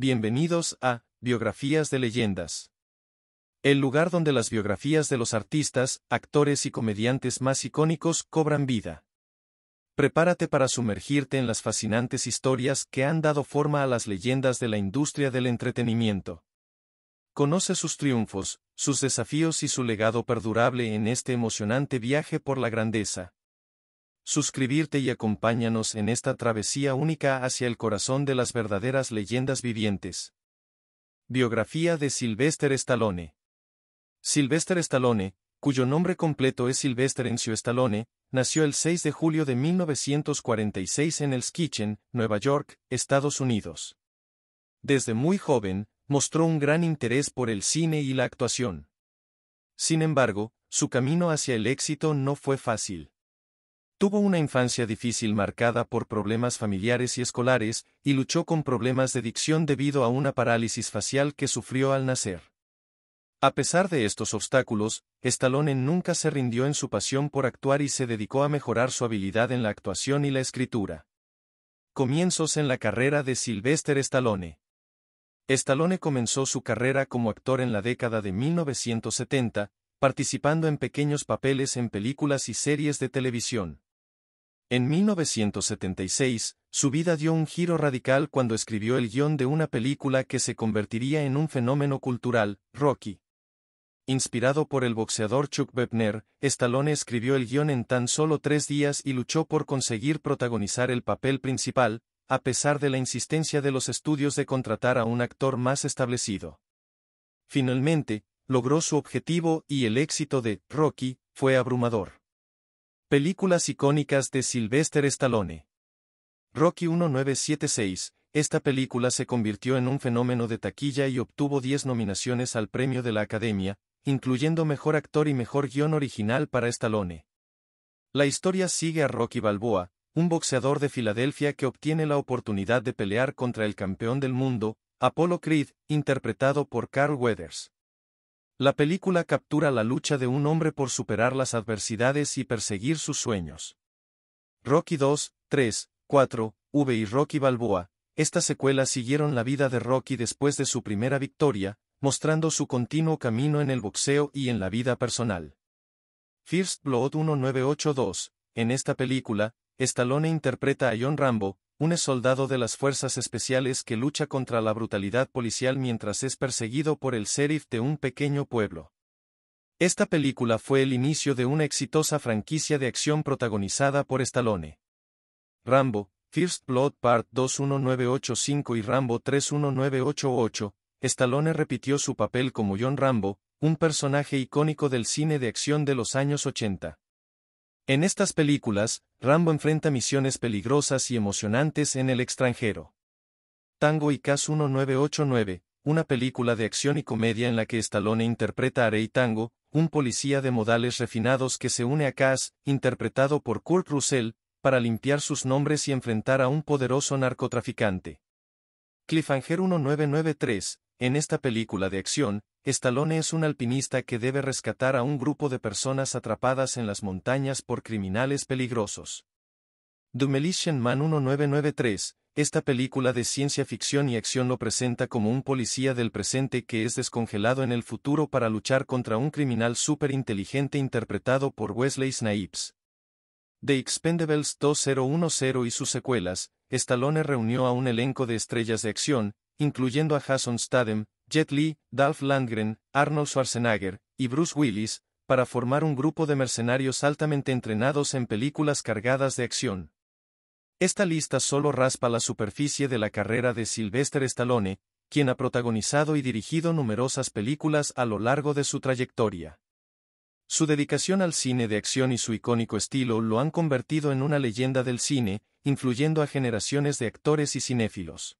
Bienvenidos a Biografías de Leyendas. El lugar donde las biografías de los artistas, actores y comediantes más icónicos cobran vida. Prepárate para sumergirte en las fascinantes historias que han dado forma a las leyendas de la industria del entretenimiento. Conoce sus triunfos, sus desafíos y su legado perdurable en este emocionante viaje por la grandeza suscribirte y acompáñanos en esta travesía única hacia el corazón de las verdaderas leyendas vivientes. Biografía de Sylvester Stallone. Sylvester Stallone, cuyo nombre completo es Sylvester Encio Stallone, nació el 6 de julio de 1946 en El Kitchen, Nueva York, Estados Unidos. Desde muy joven, mostró un gran interés por el cine y la actuación. Sin embargo, su camino hacia el éxito no fue fácil. Tuvo una infancia difícil marcada por problemas familiares y escolares, y luchó con problemas de dicción debido a una parálisis facial que sufrió al nacer. A pesar de estos obstáculos, Stallone nunca se rindió en su pasión por actuar y se dedicó a mejorar su habilidad en la actuación y la escritura. Comienzos en la carrera de Sylvester Stallone. Stallone comenzó su carrera como actor en la década de 1970, participando en pequeños papeles en películas y series de televisión. En 1976, su vida dio un giro radical cuando escribió el guión de una película que se convertiría en un fenómeno cultural, Rocky. Inspirado por el boxeador Chuck Webner, Stallone escribió el guión en tan solo tres días y luchó por conseguir protagonizar el papel principal, a pesar de la insistencia de los estudios de contratar a un actor más establecido. Finalmente, logró su objetivo y el éxito de Rocky fue abrumador. Películas icónicas de Sylvester Stallone. Rocky 1976, esta película se convirtió en un fenómeno de taquilla y obtuvo 10 nominaciones al premio de la Academia, incluyendo Mejor Actor y Mejor Guión Original para Stallone. La historia sigue a Rocky Balboa, un boxeador de Filadelfia que obtiene la oportunidad de pelear contra el campeón del mundo, Apollo Creed, interpretado por Carl Weathers. La película captura la lucha de un hombre por superar las adversidades y perseguir sus sueños. Rocky 2, 3, 4, V y Rocky Balboa, estas secuelas siguieron la vida de Rocky después de su primera victoria, mostrando su continuo camino en el boxeo y en la vida personal. First Blood 1982, en esta película, Stallone interpreta a John Rambo, un soldado de las fuerzas especiales que lucha contra la brutalidad policial mientras es perseguido por el sheriff de un pequeño pueblo. Esta película fue el inicio de una exitosa franquicia de acción protagonizada por Stallone. Rambo, First Blood Part 21985 y Rambo 31988, Stallone repitió su papel como John Rambo, un personaje icónico del cine de acción de los años 80. En estas películas, Rambo enfrenta misiones peligrosas y emocionantes en el extranjero. Tango y Cas 1989, una película de acción y comedia en la que Stallone interpreta a Rey Tango, un policía de modales refinados que se une a Cas, interpretado por Kurt Russell, para limpiar sus nombres y enfrentar a un poderoso narcotraficante. Cliffhanger 1993, en esta película de acción, Stallone es un alpinista que debe rescatar a un grupo de personas atrapadas en las montañas por criminales peligrosos. Man 1993, esta película de ciencia ficción y acción lo presenta como un policía del presente que es descongelado en el futuro para luchar contra un criminal súper inteligente interpretado por Wesley Snipes. The Expendables 2010 y sus secuelas, Stallone reunió a un elenco de estrellas de acción, incluyendo a Jason Statham, Jet Li, Dolph Landgren, Arnold Schwarzenegger y Bruce Willis, para formar un grupo de mercenarios altamente entrenados en películas cargadas de acción. Esta lista solo raspa la superficie de la carrera de Sylvester Stallone, quien ha protagonizado y dirigido numerosas películas a lo largo de su trayectoria. Su dedicación al cine de acción y su icónico estilo lo han convertido en una leyenda del cine, influyendo a generaciones de actores y cinéfilos.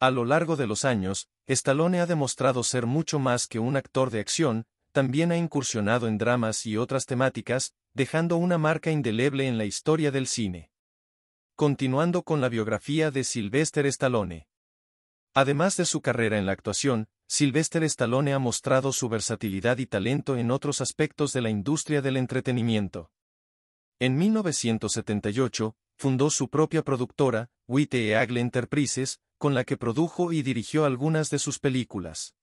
A lo largo de los años, Stallone ha demostrado ser mucho más que un actor de acción, también ha incursionado en dramas y otras temáticas, dejando una marca indeleble en la historia del cine. Continuando con la biografía de Sylvester Stallone. Además de su carrera en la actuación, Sylvester Stallone ha mostrado su versatilidad y talento en otros aspectos de la industria del entretenimiento. En 1978, fundó su propia productora, Witte Eagle Enterprises, con la que produjo y dirigió algunas de sus películas.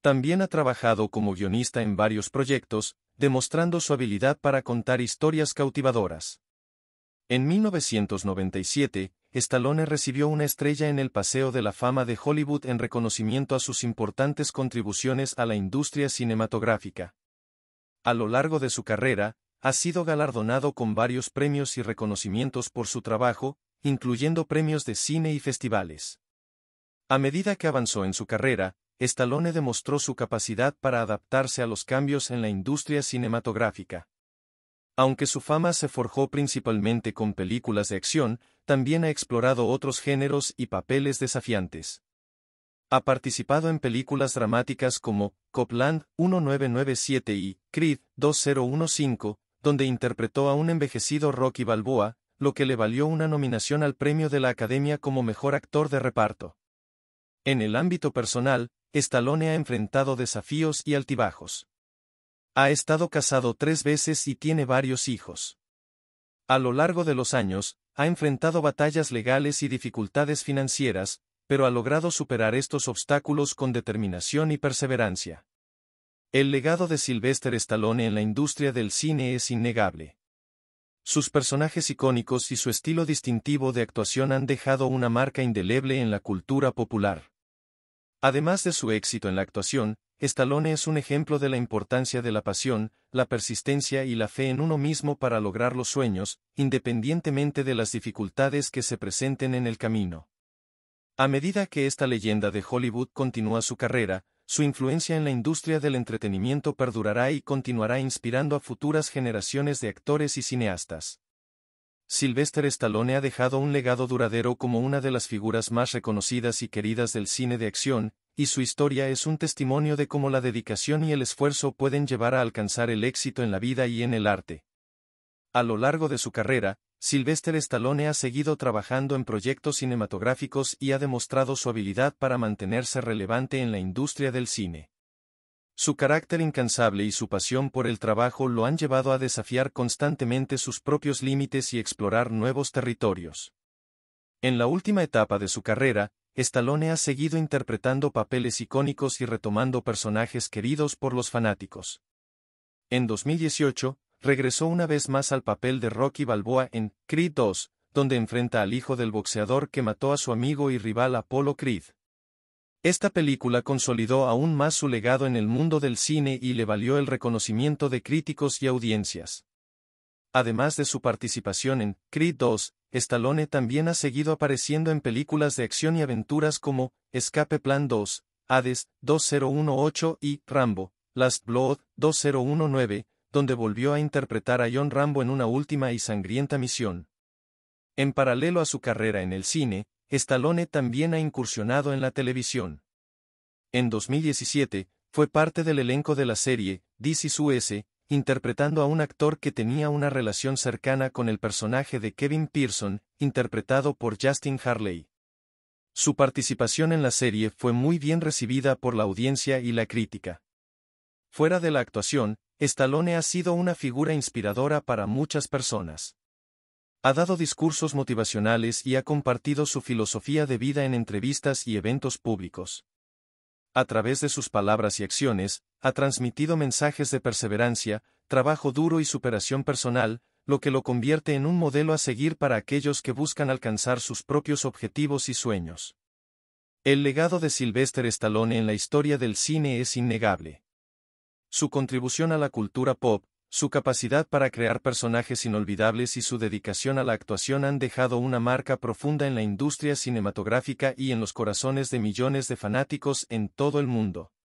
También ha trabajado como guionista en varios proyectos, demostrando su habilidad para contar historias cautivadoras. En 1997, Stallone recibió una estrella en el Paseo de la Fama de Hollywood en reconocimiento a sus importantes contribuciones a la industria cinematográfica. A lo largo de su carrera, ha sido galardonado con varios premios y reconocimientos por su trabajo, incluyendo premios de cine y festivales. A medida que avanzó en su carrera, Stallone demostró su capacidad para adaptarse a los cambios en la industria cinematográfica. Aunque su fama se forjó principalmente con películas de acción, también ha explorado otros géneros y papeles desafiantes. Ha participado en películas dramáticas como Copland 1997 y Creed 2015, donde interpretó a un envejecido Rocky Balboa, lo que le valió una nominación al premio de la Academia como Mejor Actor de Reparto. En el ámbito personal, Stallone ha enfrentado desafíos y altibajos. Ha estado casado tres veces y tiene varios hijos. A lo largo de los años, ha enfrentado batallas legales y dificultades financieras, pero ha logrado superar estos obstáculos con determinación y perseverancia. El legado de Sylvester Stallone en la industria del cine es innegable. Sus personajes icónicos y su estilo distintivo de actuación han dejado una marca indeleble en la cultura popular. Además de su éxito en la actuación, Stallone es un ejemplo de la importancia de la pasión, la persistencia y la fe en uno mismo para lograr los sueños, independientemente de las dificultades que se presenten en el camino. A medida que esta leyenda de Hollywood continúa su carrera, su influencia en la industria del entretenimiento perdurará y continuará inspirando a futuras generaciones de actores y cineastas. Sylvester Stallone ha dejado un legado duradero como una de las figuras más reconocidas y queridas del cine de acción, y su historia es un testimonio de cómo la dedicación y el esfuerzo pueden llevar a alcanzar el éxito en la vida y en el arte. A lo largo de su carrera, Sylvester Stallone ha seguido trabajando en proyectos cinematográficos y ha demostrado su habilidad para mantenerse relevante en la industria del cine. Su carácter incansable y su pasión por el trabajo lo han llevado a desafiar constantemente sus propios límites y explorar nuevos territorios. En la última etapa de su carrera, Stallone ha seguido interpretando papeles icónicos y retomando personajes queridos por los fanáticos. En 2018, regresó una vez más al papel de Rocky Balboa en Creed 2, donde enfrenta al hijo del boxeador que mató a su amigo y rival Apolo Creed. Esta película consolidó aún más su legado en el mundo del cine y le valió el reconocimiento de críticos y audiencias. Además de su participación en Creed 2, Stallone también ha seguido apareciendo en películas de acción y aventuras como Escape Plan 2, Hades 2018 y Rambo, Last Blood 2019, donde volvió a interpretar a John Rambo en una última y sangrienta misión. En paralelo a su carrera en el cine, Stallone también ha incursionado en la televisión. En 2017, fue parte del elenco de la serie, This is interpretando a un actor que tenía una relación cercana con el personaje de Kevin Pearson, interpretado por Justin Harley. Su participación en la serie fue muy bien recibida por la audiencia y la crítica. Fuera de la actuación, Estalone ha sido una figura inspiradora para muchas personas. Ha dado discursos motivacionales y ha compartido su filosofía de vida en entrevistas y eventos públicos. A través de sus palabras y acciones, ha transmitido mensajes de perseverancia, trabajo duro y superación personal, lo que lo convierte en un modelo a seguir para aquellos que buscan alcanzar sus propios objetivos y sueños. El legado de Sylvester Stallone en la historia del cine es innegable su contribución a la cultura pop, su capacidad para crear personajes inolvidables y su dedicación a la actuación han dejado una marca profunda en la industria cinematográfica y en los corazones de millones de fanáticos en todo el mundo.